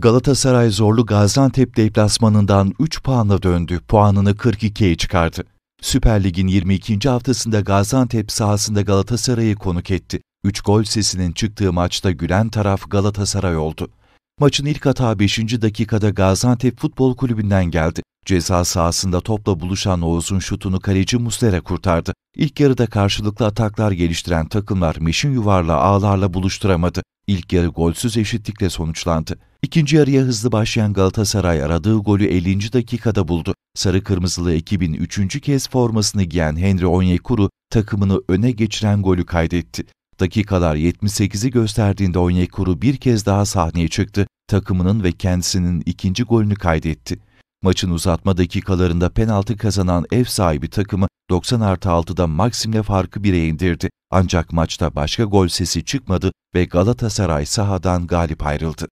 Galatasaray zorlu Gaziantep deplasmanından 3 puanla döndü, puanını 42'ye çıkardı. Süper Lig'in 22. haftasında Gaziantep sahasında Galatasaray'ı konuk etti. 3 gol sesinin çıktığı maçta gülen taraf Galatasaray oldu. Maçın ilk hata 5. dakikada Gaziantep Futbol Kulübü'nden geldi. Ceza sahasında topla buluşan Oğuz'un şutunu kaleci Muslera kurtardı. İlk yarıda karşılıklı ataklar geliştiren takımlar meşin yuvarla ağlarla buluşturamadı. İlk yarı golsüz eşitlikle sonuçlandı. İkinci yarıya hızlı başlayan Galatasaray aradığı golü 50. dakikada buldu. Sarı Kırmızılı ekibin 3. kez formasını giyen Henry Onyekuru takımını öne geçiren golü kaydetti. Dakikalar 78'i gösterdiğinde Onyekuru bir kez daha sahneye çıktı, takımının ve kendisinin ikinci golünü kaydetti. Maçın uzatma dakikalarında penaltı kazanan ev sahibi takımı 90 artı 6'da Maxim'le farkı 1'e indirdi. Ancak maçta başka gol sesi çıkmadı ve Galatasaray sahadan galip ayrıldı.